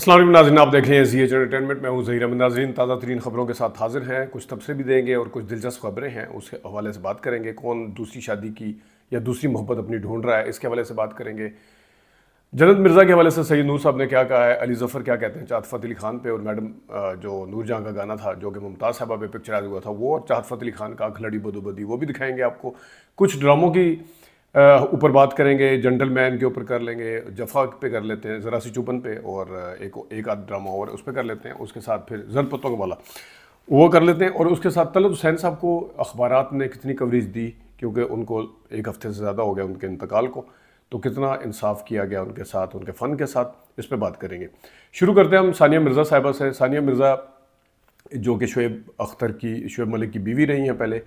असल नाजिन आप देख रहे हैं जी एच एंटरटेनमेंट मैं हूँ जही अहमद नाजीन ताज़ा तरीन खबरों के साथ हाजिर हैं कुछ तबसे भी देंगे और कुछ दिलचस्प खबरें हैं उस हवाले से बात करेंगे कौन दूसरी शादी की या दूसरी मोहब्बत अपनी ढूंढ रहा है इसके हवाले से बात करेंगे जनत मिर्ज़ा के हवाले से सईद नूर साहब ने क्या कहा है अली जफ़र क्या कहते हैं चाहत अली खान पर और मैडम जो नूर जहाँ का गाना था जो कि मुमताज़ साहबा पे आया हुआ था वो और चाहत अली खान का खलड़ी बदोबदी वो भी दिखाएंगे आपको कुछ ड्रामों की ऊपर बात करेंगे जेंटलमैन के ऊपर कर लेंगे जफा पे कर लेते हैं ज़रा सी चुपन पे और एक एक आध ड्रामा और उस पर कर लेते हैं उसके साथ फिर जर पत्तों वाला वो कर लेते हैं और उसके साथ तलत हुसैन साहब को अखबार ने कितनी कवरेज दी क्योंकि उनको एक हफ़्ते से ज़्यादा हो गया उनके इंतकाल को तो कितना इंसाफ किया गया उनके साथ उनके फ़न के साथ इस पर बात करेंगे शुरू करते हैं हम सानिया मिर्ज़ा साहिबा से सानिया मिर्ज़ा जो कि शुएब अख्तर की शुएब मलिक की बीवी रही हैं पहले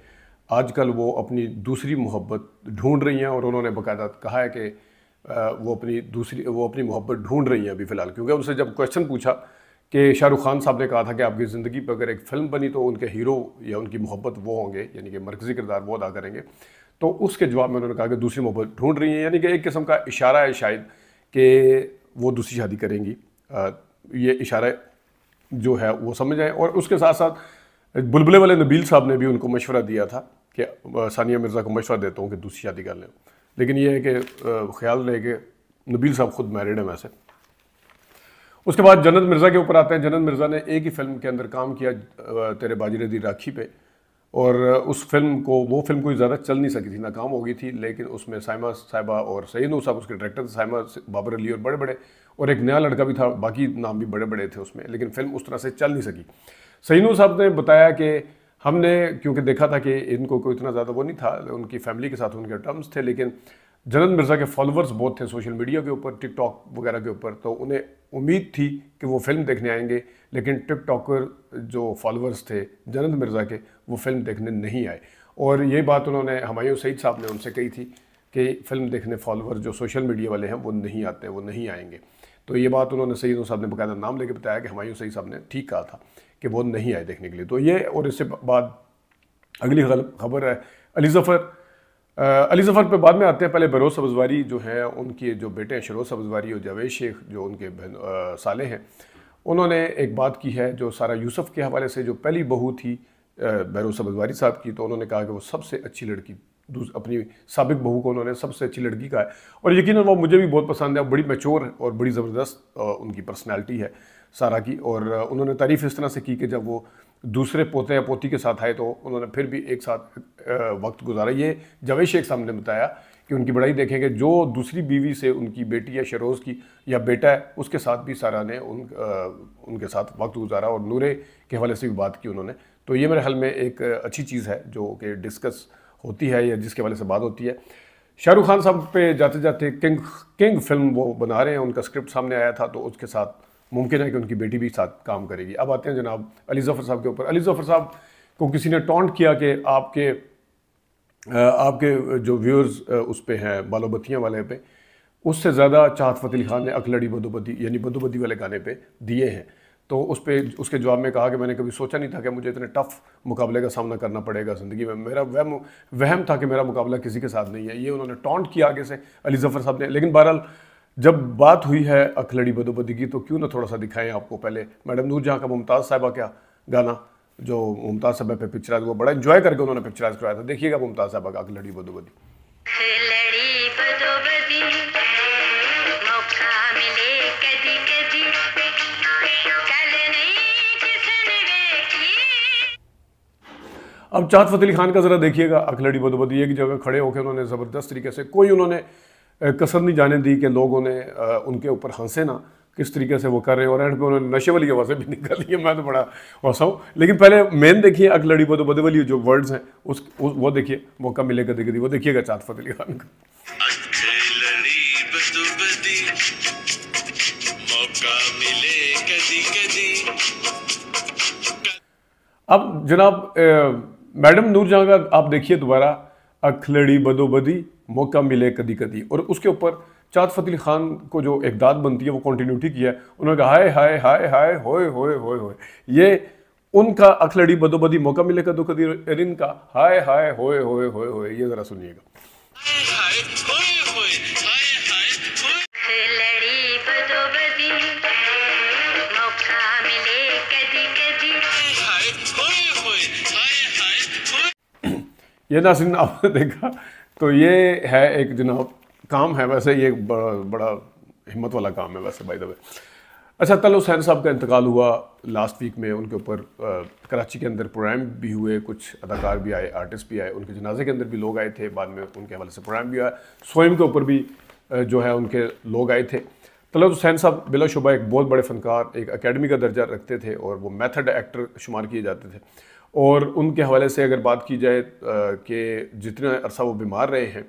आजकल वो अपनी दूसरी मोहब्बत ढूंढ रही हैं और उन्होंने बाकायदा कहा है कि वो अपनी दूसरी वो अपनी मोहब्बत ढूंढ रही हैं अभी फ़िलहाल क्योंकि उनसे जब क्वेश्चन पूछा कि शाहरुख खान साहब ने कहा था कि आपकी ज़िंदगी पर अगर एक फ़िल्म बनी तो उनके हीरो या उनकी मोहब्बत वो होंगे यानी कि मरकज़ी किरदार वो अदा करेंगे तो उसके जवाब में उन्होंने कहा कि दूसरी मोहब्बत ढूंढ रही हैं यानी कि एक किस्म का इशारा है शायद कि वो दूसरी शादी करेंगी ये इशारा जो है वो समझ आए और उसके साथ साथ बुलबुले वाले नबील साहब ने भी उनको मशवरा दिया था कि सानिया मिर्ज़ा को मशवरा देता हूँ कि दूसरी शादी कर लें लेकिन यह है कि ख्याल रहे कि नबील साहब खुद मैरिड हैं वैसे उसके बाद जन्नत मिर्ज़ा के ऊपर आते हैं जन्नत मिर्ज़ा ने एक ही फिल्म के अंदर काम किया तेरे बाजरे दी राखी पे और उस फिल्म को वो फिल्म कोई ज़्यादा चल नहीं सकी थी नाकाम हो गई थी लेकिन उसमें साइमा साहिबा और सईनू साहब उसके डायरेक्टर थे साइमा बाबर अली और बड़े बड़े और एक नया लड़का भी था बाकी नाम भी बड़े बड़े थे उसमें लेकिन फिल्म उस तरह से चल नहीं सकी सईनू साहब ने बताया कि हमने क्योंकि देखा था कि इनको कोई इतना ज़्यादा वो नहीं था उनकी फैमिली के साथ उनके टर्म्स थे लेकिन जनन मिर्ज़ा के फॉलोअर्स बहुत थे सोशल मीडिया के ऊपर टिकटॉक वगैरह के ऊपर तो उन्हें उम्मीद थी कि वो फिल्म देखने आएंगे लेकिन टिकटॉकर जो फॉलोअर्स थे जनंद मिर्ज़ा के वो फिल्म देखने नहीं आए और ये बात उन्होंने हमायूं सईद साहब ने उनसे कही थी कि फ़िल्म देखने फॉलोअर्स जो सोशल मीडिया वाले हैं वो नहीं आते वो नहीं आएंगे तो ये बात उन्होंने सईद साहब ने बकायदा नाम लेके बताया कि हमायूं सईद साहब ने ठीक कहा था कि वो नहीं आए देखने के लिए तो ये और इससे बाद अगली खबर है अली ज़फ़र अली जफ़र पे बाद में आते हैं पहले बरोज़ सब्जवारी जो हैं उनके जो बेटे हैं शरोज़ सब्जवारी और जावेद शेख जो उनके साले हैं उन्होंने एक बात की है जो सारा यूसुफ के हवाले से जो पहली बहू थी बहरोज़ सब्जवारी साहब की तो उन्होंने कहा कि वो सबसे अच्छी लड़की अपनी सबक बहू को उन्होंने सबसे अच्छी लड़की कहा है और यकीन वो मुझे भी बहुत पसंद है बड़ी मेचोर और बड़ी ज़बरदस्त उनकी पर्सनैलिटी है सारा की और उन्होंने तारीफ़ इस तरह से की कि जब वो दूसरे पोते या पोती के साथ आए तो उन्होंने फिर भी एक साथ वक्त गुजारा ये जवेद शेख साहब ने बताया कि उनकी बड़ाई देखेंगे जो दूसरी बीवी से उनकी बेटी या शरोज़ की या बेटा है उसके साथ भी सारा ने उन आ, उनके साथ वक्त गुजारा और नूरे के हवाले से भी बात की उन्होंने तो ये मेरे ख्याल में एक अच्छी चीज़ है जो कि डिस्कस होती है या जिसके हवाले से बात होती है शाहरुख खान साहब पे जाते जाते किंग किंग फिल्म वो बना रहे हैं उनका स्क्रिप्ट सामने आया था तो उसके साथ मुमकिन है कि उनकी बेटी भी साथ काम करेगी अब आते हैं जनाब अली जफ़र साहब के ऊपर अली जफ़र साहब को किसी ने टॉन्ट किया कि आपके आपके जो व्यूअर्स उस पर हैं बालोबतियाँ वाले पे उससे ज़्यादा चाहत फतेह अली खान ने अखलड़ी बदोबदी यानी बदोबदी वाले गाने पे दिए हैं तो उस पर उसके जवाब में कहा कि मैंने कभी सोचा नहीं था कि मुझे इतने टफ़ मुकाबले का सामना करना पड़ेगा ज़िंदगी में मेरा वहम वहम था कि मेरा मुकाबला किसी के साथ नहीं है ये उन्होंने टॉन्ट किया आगे से अली जफ़र साहब ने लेकिन बहरहाल जब बात हुई है अखलड़ी बदोबदी की तो क्यों ना थोड़ा सा दिखाएं आपको पहले मैडम नूर जहाँ का मुमताज़ साहबा क्या गाना जो मुमताज़ साहबा पे पिक्चराइज वो बड़ा इन्जॉय करके उन्होंने पिक्चराइज करवाया था देखिएगा मुमताज़ साहबा का अखलड़ी बदोबदी अब चाँद फतेह खान का ज़रा देखिएगा अखलड़ी बदोबदी एक जगह खड़े होकर उन्होंने ज़बरदस्त तरीके से कोई उन्होंने कसर नहीं जाने दी कि लोगों ने उनके ऊपर हंसे ना किस तरीके से वो कर रहे हैं और एंड पे उन्होंने नशे वाली आवाज़ें भी निकाली है मैं तो बड़ा हौसा हूँ लेकिन पहले मेन देखिए अक लड़ी तो बदे वाली जो वर्ड्स हैं उस, उस वो देखिए मौका मिलेगा कभी वो देखिएगा चाँद फतेह अली खान का अब जनाब मैडम नूर का आप देखिए दोबारा अखलड़ी बदोबदी मौका मिले कदी कदी और उसके ऊपर चाँद फतेह खान को जो एक दाद बनती है वो कॉन्टीन्यूटी किया है उन्होंने कहा हाय हाय हाय हाय होए होए होए होए ये उनका अखलड़ी बदोबदी मौका मिले कदो कदीर का हाय हाय होए होए होए होए ये ज़रा सुनिएगा ये नासिन आपने तो देखा तो ये है एक जनाब काम है वैसे ये बड़ा बड़ा हिम्मत वाला काम है वैसे भाई दबे अच्छा तल हुसैन साहब का इंतकाल हुआ लास्ट वीक में उनके ऊपर कराची के अंदर प्रोग्राम भी हुए कुछ अदाकार भी आए आर्टिस्ट भी आए उनके जनाजे के अंदर भी लोग आए थे बाद में उनके हवाले से प्रोग्राम भी आया स्वयं के ऊपर भी जो है उनके लोग आए थे तलत हुसैन साहब बिलाशुबा एक बहुत बड़े फ़नकार एक अकेडमी का दर्जा रखते थे और वो मैथड एक्टर शुमार किए जाते थे और उनके हवाले से अगर बात की जाए कि जितना अरसा वो बीमार रहे हैं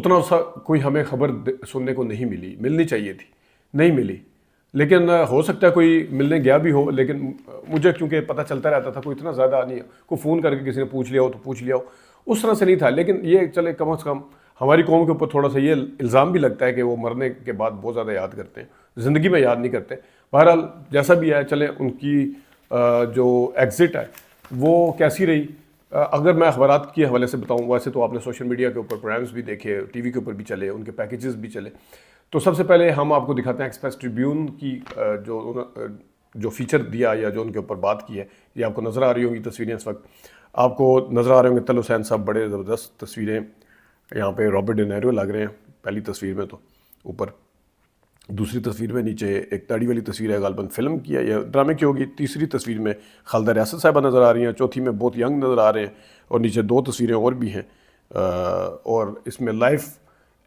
उतना उसका कोई हमें खबर सुनने को नहीं मिली मिलनी चाहिए थी नहीं मिली लेकिन हो सकता है कोई मिलने गया भी हो लेकिन मुझे क्योंकि पता चलता रहता था कोई इतना ज़्यादा नहीं कोई फ़ोन करके किसी ने पूछ लिया हो तो पूछ लिया हो उस तरह से नहीं था लेकिन ये चले कम अज़ कम हमारी कौम के ऊपर थोड़ा सा ये इल्ज़ाम भी लगता है कि वो मरने के बाद बहुत ज़्यादा याद करते हैं ज़िंदगी में याद नहीं करते बहरहाल जैसा भी है चले उनकी जो एग्ज़िट है वो कैसी रही अगर मैं अखबार के हवाले से बताऊँ वैसे तो आपने सोशल मीडिया के ऊपर प्रोग्राम्स भी देखे वी के ऊपर भी चले उनके पैकेजेस भी चले तो सबसे पहले हम आपको दिखाते हैं एक्सप्रेस ट्रिब्यून की जो जो फीचर दिया या जो उनके ऊपर बात की है ये आपको नज़र आ रही होंगी तस्वीरें इस वक्त आपको नज़र आ रहे होंगे तल हुसैन साहब बड़े ज़बरदस्त तस्वीरें यहाँ पे रॉबर्ट डिनेरियो लग रहे हैं पहली तस्वीर में तो ऊपर दूसरी तस्वीर में नीचे एक दाढ़ी वाली तस्वीर है गालबन फिल्म की है या ड्रामे की होगी तीसरी तस्वीर में खालदा रियासत साहबा नज़र आ रही हैं चौथी में बहुत यंग नज़र आ रहे हैं और नीचे दो तस्वीरें और भी हैं और इसमें life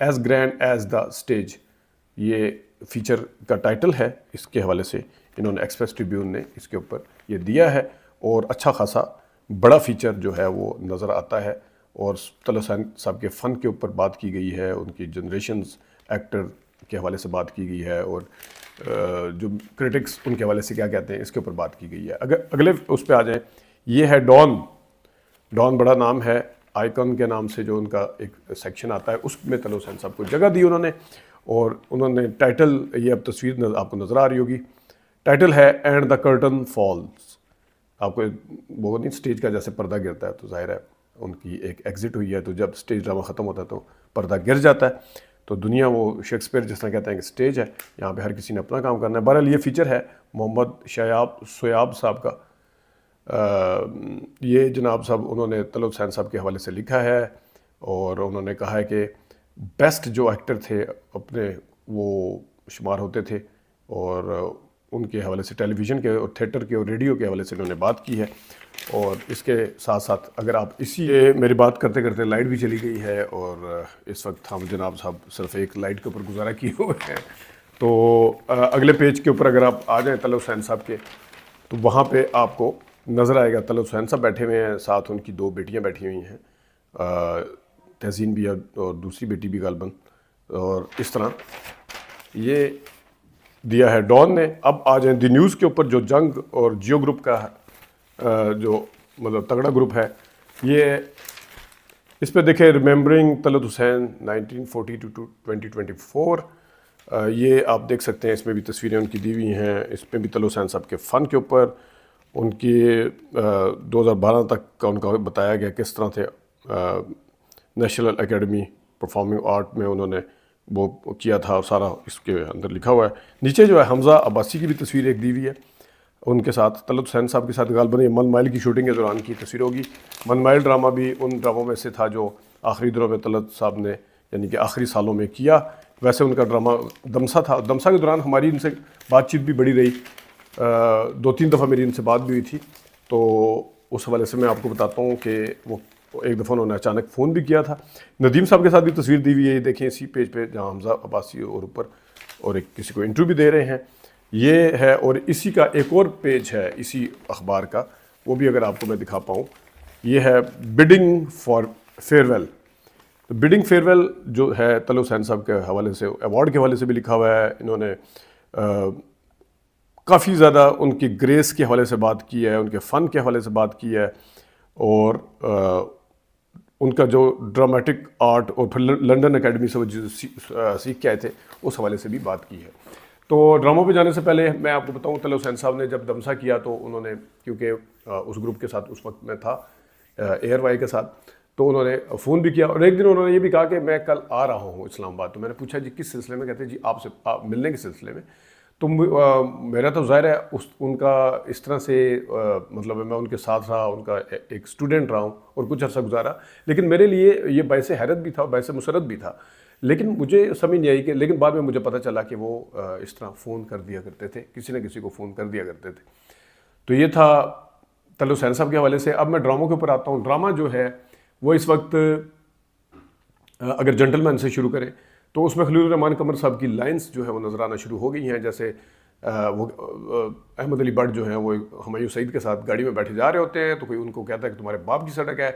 as grand as the stage ये फीचर का टाइटल है इसके हवाले से इन्होंने एक्सप्रेस ट्रिब्यून ने इसके ऊपर ये दिया है और अच्छा खासा बड़ा फीचर जो है वो नज़र आता है और तलासैन साहब के फ़न के ऊपर बात की गई है उनकी जनरेशन एक्टर के हवाले से बात की गई है और जो क्रिटिक्स उनके हवाले से क्या कहते हैं इसके ऊपर बात की गई है अगर अगले उस पर आ जाएँ ये है डॉन डॉन बड़ा नाम है आइकन के नाम से जो उनका एक सेक्शन आता है उसमें तलो हुसैन साहब को जगह दी उन्होंने और उन्होंने टाइटल ये अब तस्वीर नज, आपको नज़र आ रही होगी टाइटल है एंड द कर्टन फॉल्स आपको वो नहीं स्टेज का जैसे पर्दा गिरता है तो जाहिर है उनकी एक एग्ज़िट हुई है तो जब स्टेज ड्रामा ख़त्म होता है तो पर्दा गिर जाता है तो दुनिया वो शेक्सपियर जिस तरह कहते हैं कि स्टेज है यहाँ पे हर किसी ने अपना काम करना है बहरहाल ये फ़ीचर है मोहम्मद शयाब सोयाब साहब का आ, ये जनाब साहब उन्होंने तलब हुसैन साहब के हवाले से लिखा है और उन्होंने कहा है कि बेस्ट जो एक्टर थे अपने वो शुमार होते थे और उनके हवाले से टेलीविज़न के और थिएटर के और रेडियो के हवाले से उन्होंने बात की है और इसके साथ साथ अगर आप इसी मेरी बात करते करते लाइट भी चली गई है और इस वक्त हम जनाब साहब सिर्फ एक लाइट के ऊपर गुजारा किए हुए हैं तो अगले पेज के ऊपर अगर आप आ जाएँ तलब हुसैन साहब के तो वहाँ पर आपको नज़र आएगा तलब हुसैन साहब बैठे हुए हैं साथ उनकी दो बेटियाँ बैठी हुई हैं तहसीन भी और दूसरी बेटी भी गालबन और इस तरह ये दिया है डॉन ने अब आ जाए दी न्यूज़ के ऊपर जो जंग और जियो ग्रुप का जो मतलब तगड़ा ग्रुप है ये इस पर देखें remembering Talat Hussain forty two twenty ये आप देख सकते हैं इसमें भी तस्वीरें उनकी दी हुई हैं इसमें भी तलत हुसैन साहब के फ़न के ऊपर उनकी दो हज़ार बारह तक का उनका बताया गया किस तरह थे नेशनल एकेडमी परफॉर्मिंग आर्ट में उन्होंने वो किया था और सारा इसके अंदर लिखा हुआ है नीचे जो है हमज़ा अब्बासी की भी तस्वीर एक दी हुई है उनके साथ तलत हुसैन साहब के साथ गालबन मन माइल की शूटिंग के दौरान की तस्वीर होगी मन माइल ड्रामा भी उन ड्रामों में से था जो आखिरी दिनों में तलत साहब ने यानी कि आखिरी सालों में किया वैसे उनका ड्रामा दमसा था दमसा के दौरान हमारी इनसे बातचीत भी बड़ी रही दो तीन दफ़ा मेरी इनसे बात भी हुई थी तो उस हवाले से मैं आपको बताता हूँ कि वो एक दफ़ा उन्होंने अचानक फ़ोन भी किया था नदीम साहब के साथ भी तस्वीर दी हुई है ये देखें इसी पेज पे जहाँ हमजा अब्बासी और ऊपर और एक किसी को इंटरव्यू भी दे रहे हैं ये है और इसी का एक और पेज है इसी अखबार का वो भी अगर आपको मैं दिखा पाऊँ ये है बिडिंग फॉर फेयरवेल तो बिडिंग फेयरवेल जो है तल हुसैन साहब के हवाले से अवार्ड के हवाले से भी लिखा हुआ है इन्होंने काफ़ी ज़्यादा उनकी ग्रेस के हवाले से बात की है उनके फ़न के हवाले से बात की है और उनका जो ड्रामेटिक आर्ट और फिर लंदन अकेडमी से वो जो सीख के आए थे उस हवाले से भी बात की है तो ड्रामों पे जाने से पहले मैं आपको बताऊँ तल हुसैन साहब ने जब दमसा किया तो उन्होंने क्योंकि उस ग्रुप के साथ उस वक्त मैं था एयर वाई के साथ तो उन्होंने फ़ोन भी किया और एक दिन उन्होंने ये भी कहा कि मैं कल आ रहा हूँ इस्लामाबाद तो मैंने पूछा जी किस सिलसिले में कहते हैं जी आपसे आप मिलने के सिलसिले में तो मेरा तो जाहिर है उस उनका इस तरह से आ, मतलब मैं उनके साथ रहा उनका एक स्टूडेंट रहा हूँ और कुछ अर्सा गुजारा लेकिन मेरे लिए ये बैसे हैरत भी था और बैसे मुसरत भी था लेकिन मुझे समझ नहीं आई कि लेकिन बाद में मुझे पता चला कि वो इस तरह फ़ोन कर दिया करते थे किसी न किसी को फ़ोन कर दिया करते थे तो ये था तल सैन साहब के हवाले से अब मैं ड्रामों के ऊपर आता हूँ ड्रामा जो है वो इस वक्त अगर जेंटलमैन से शुरू करें तो उसमें रहमान कमर साहब की लाइन्स जो है वो नज़र आना शुरू हो गई हैं जैसे वो अहमद अली भट्ट जो हैं वो हमायूँ सईद के साथ गाड़ी में बैठे जा रहे होते हैं तो कोई उनको कहता है कि तुम्हारे बाप की सड़क है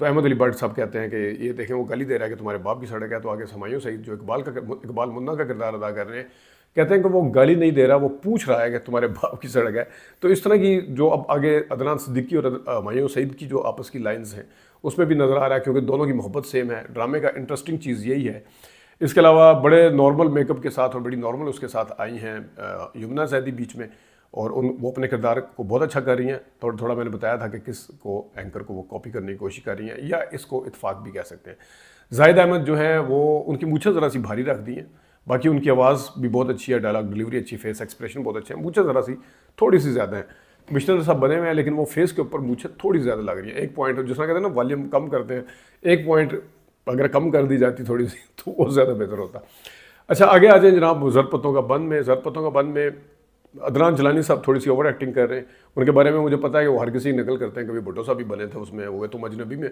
तो अहमद अली भट्ट साहब कहते हैं कि ये देखें वो गाली दे रहा है कि तुम्हारे बाप की सड़क है तो आगे हमायूँ सईद जो इकबाल का इकबाल मुन्ना का किरदार अदा कर रहे हैं कहते हैं कि वो गाली नहीं दे रहा वो पूछ रहा है कि तुम्हारे बाप की सड़क है तो इस तरह की जो अब आगे अदनान सिद्दीकी और हमायूँ सईद की जो आपस की लाइन्स हैं उसमें भी नज़र आ रहा है क्योंकि दोनों की मोहब्बत सेम है ड्रामे का इंटरेस्टिंग चीज़ यही है इसके अलावा बड़े नॉर्मल मेकअप के साथ और बड़ी नॉर्मल उसके साथ आई हैं यमुना सैदी बीच में और उन वो अपने किरदार को बहुत अच्छा कर रही हैं तो थोड़ा मैंने बताया था कि किस को एंकर को वो कॉपी करने की कोशिश कर रही हैं या इसको इतफाक़ भी कह सकते हैं जाहिद अहमद जो हैं वो उनकी मूछें ज़रा सी भारी रख दी हैं बाकी उनकी आवाज़ भी बहुत अच्छी है डायलॉग डिलीवरी अच्छी फेस एक्सप्रेशन बहुत अच्छे हैं मूछें ज़रा सी थोड़ी सी ज़्यादा हैं कमिश्नर तो साहब बने हुए हैं लेकिन वो फेस के ऊपर मूछें थोड़ी ज़्यादा लग रही हैं एक पॉइंट जिस तरह कहते हैं ना वॉल्यूम कम करते हैं एक पॉइंट अगर कम कर दी जाती थोड़ी सी तो वो ज़्यादा बेहतर होता अच्छा आगे आ जाए जनाब जरपतों का बंद में जरपतों का बंद में अदनान जलानी साहब थोड़ी सी ओवर एक्टिंग कर रहे हैं उनके बारे में मुझे पता है कि वो हर किसी की नकल करते हैं कभी भुटो साहब भी बने थे उसमें हुए तो अजनबी में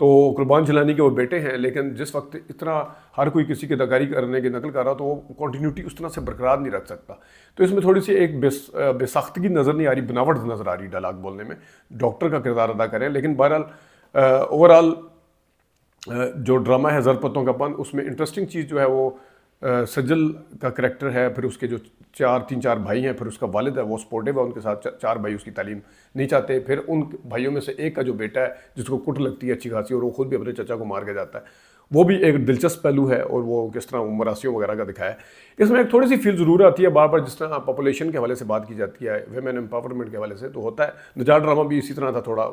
तो कुर्बान जलानी के वो बेटे हैं लेकिन जिस वक्त इतना हर कोई किसी की अदाकारी करने की नकल कर रहा तो वो कॉन्टीन्यूटी उस तरह से बरकरार नहीं रख सकता तो इसमें थोड़ी सी एक बेस, बेसाख्तगी नज़र नहीं आ रही बनावट नज़र आ रही डायलाग बोलने में डॉक्टर का किरदार अदा करें लेकिन बहरहाल ओवरऑल जो ड्रामा है जरपतों का पन उसमें इंटरेस्टिंग चीज़ जो है वो सजल का करेक्टर है फिर उसके जो चार तीन चार भाई हैं फिर उसका वालिद है वो सपोर्टिव है उनके साथ चार भाई उसकी तालीम नहीं चाहते फिर उन भाइयों में से एक का जो बेटा है जिसको कुट लगती है अच्छी खासी और वो खुद भी अपने चाचा को मार के जाता है वो भी एक दिलचस्प पहलू है और वो किस तरह मरासियों वगैरह का दिखाया है इसमें एक थोड़ी सी फील ज़रूर आती है बार बार जिस तरह पॉपुलेशन के हवाले से बात की जाती है वेमेन एम्पावरमेंट के हवाले से तो होता है नजार ड्रामा भी इसी तरह था थोड़ा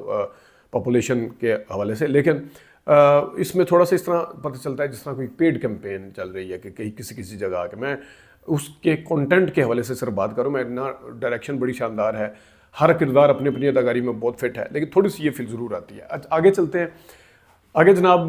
पॉपुलेशन के हवाले से लेकिन इसमें थोड़ा सा इस तरह पता चलता है जिस तरह कोई पेड कैंपेन चल रही है कि कहीं किसी किसी जगह आके मैं उसके कंटेंट के हवाले से सिर्फ बात करूँ मैं इतना डायरेक्शन बड़ी शानदार है हर किरदार अपनी अपनी अदाकारी में बहुत फिट है लेकिन थोड़ी सी ये फील ज़रूर आती है अच्छा, आगे चलते हैं आगे जनाब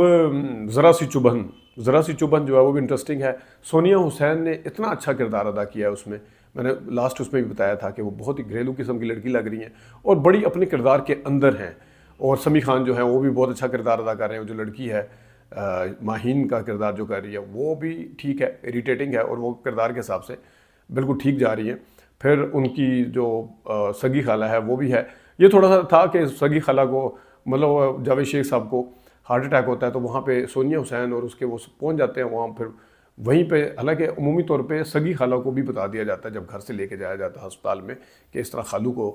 ज़रा सी चुभन ज़रा सी चुभन जो है वो भी इंटरेस्टिंग है सोनिया हुसैन ने इतना अच्छा किरदार अदा किया है उसमें मैंने लास्ट उसमें भी बताया था कि वो बहुत ही घरेलू किस्म की लड़की लग रही हैं और बड़ी अपने किरदार के अंदर हैं और समी खान जो है वो भी बहुत अच्छा किरदार अदा कर रहे हैं जो लड़की है आ, माहीन का किरदार जो कर रही है वो भी ठीक है इरीटेटिंग है और वो किरदार के हिसाब से बिल्कुल ठीक जा रही है फिर उनकी जो आ, सगी खाला है वो भी है ये थोड़ा सा था कि सगी खाला को मतलब जावेद शेख साहब को हार्ट अटैक होता है तो वहाँ पे सोनिया हुसैन और उसके वो पहुँच जाते हैं वहाँ फिर वहीं पे हालांकि अमूमी तौर पे सगी खाला को भी बता दिया जाता है जब घर से लेके जाया जाता है अस्पताल में कि इस तरह खालू को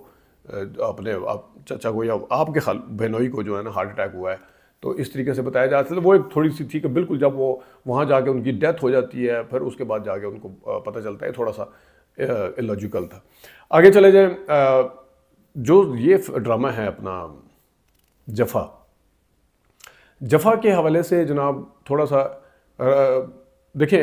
अपने आप चाचा को या आपके खाल बहनोई को जो है ना हार्ट अटैक हुआ है तो इस तरीके से बताया जाता है तो वो एक थोड़ी सी थी कि बिल्कुल जब वो वहाँ जाके उनकी डेथ हो जाती है फिर उसके बाद जाके उनको पता चलता है थोड़ा सा इलॉजिकल था आगे चले जाएँ जो ये ड्रामा है अपना जफा जफा के हवाले से जनाब थोड़ा सा देखें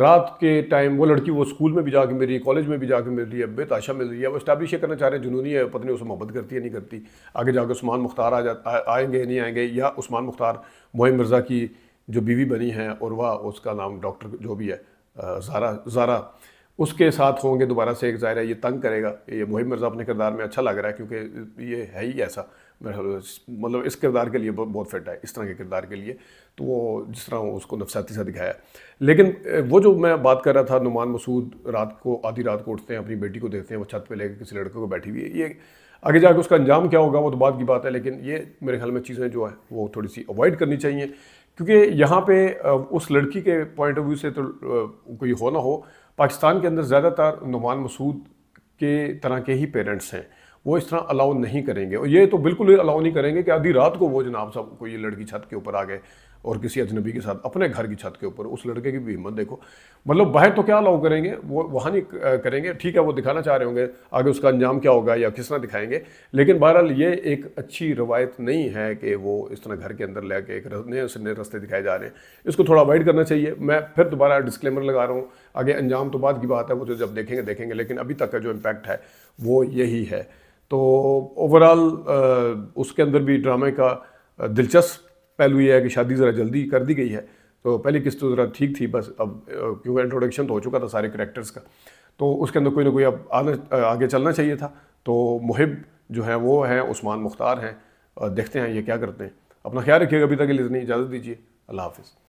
रात के टाइम वो लड़की वो स्कूल में भी जाके है कॉलेज में भी जाके रही है बेताशा मिल रही है वो इस्टेब्लिश करना चाह रहे हैं जुनूनी है पत्नी उसे मोहब्बत करती है नहीं करती आगे जाकर उस्मान मुख्तार आ जा आएंगे नहीं आएंगे या उस्मान मुख्तार मोहिम मिर्ज़ा की जो बीवी बनी है और वह उसका नाम डॉक्टर जो भी है ज़ारा ज़ारा उसके साथ होंगे दोबारा से एक ज़ाहिर है ये तंग करेगा ये मोहिम मिर्ज़ा अपने किरदार में अच्छा लग रहा है क्योंकि ये है ही ऐसा मतलब इस किरदार के लिए बहुत फिट है इस तरह के किरदार के लिए तो वो जिस तरह उसको नफसाती सा दिखाया लेकिन वो जो मैं बात कर रहा था नुमान मसूद रात को आधी रात को उठते हैं अपनी बेटी को देखते हैं वो छत पे लेकर किसी लड़के को बैठी हुई है ये आगे जाकर उसका अंजाम क्या होगा वो तो बाद की बात है लेकिन ये मेरे ख्याल में चीज़ें जो है वो थोड़ी सी अवॉइड करनी चाहिए क्योंकि यहाँ पे उस लड़की के पॉइंट ऑफ व्यू से तो कोई हो ना हो पाकिस्तान के अंदर ज़्यादातर नुमान मसूद के तरह के ही पेरेंट्स हैं वो इस तरह अलाउ नहीं करेंगे और ये तो बिल्कुल अलाउ नहीं करेंगे कि आधी रात को वो जनाब साहब कोई लड़की छत के ऊपर आ गए और किसी अजनबी के साथ अपने घर की छत के ऊपर उस लड़के की भी हिम्मत देखो मतलब बाहर तो क्या अलाउ करेंगे वो वहाँ नहीं करेंगे ठीक है वो दिखाना चाह रहे होंगे आगे उसका अंजाम क्या होगा या किस तरह दिखाएंगे लेकिन बहरहाल ये एक अच्छी रवायत नहीं है कि वो इस तरह घर के अंदर ले एक नए नए रास्ते दिखाए जा रहे हैं इसको थोड़ा अवॉइड करना चाहिए मैं फिर दोबारा डिस्क्लेमर लगा रहा हूँ आगे अंजाम तो बाद की बात है वो तो जब देखेंगे देखेंगे लेकिन अभी तक का जो इम्पैक्ट है वो यही है तो ओवरऑल उसके अंदर भी ड्रामे का दिलचस्प पहलू यह है कि शादी ज़रा जल्दी कर दी गई है तो पहली किस्त तो ज़रा ठीक थी बस अब क्योंकि इंट्रोडक्शन तो हो चुका था सारे करेक्टर्स का तो उसके अंदर कोई ना कोई अब आना आगे चलना चाहिए था तो मुहिब जो है वो हैं उस्मान मुख्तार हैं देखते हैं ये क्या करते हैं अपना ख्याल रखिएगा अभी तक के लिए इजाज़त दीजिए अल्लाह हाफिज़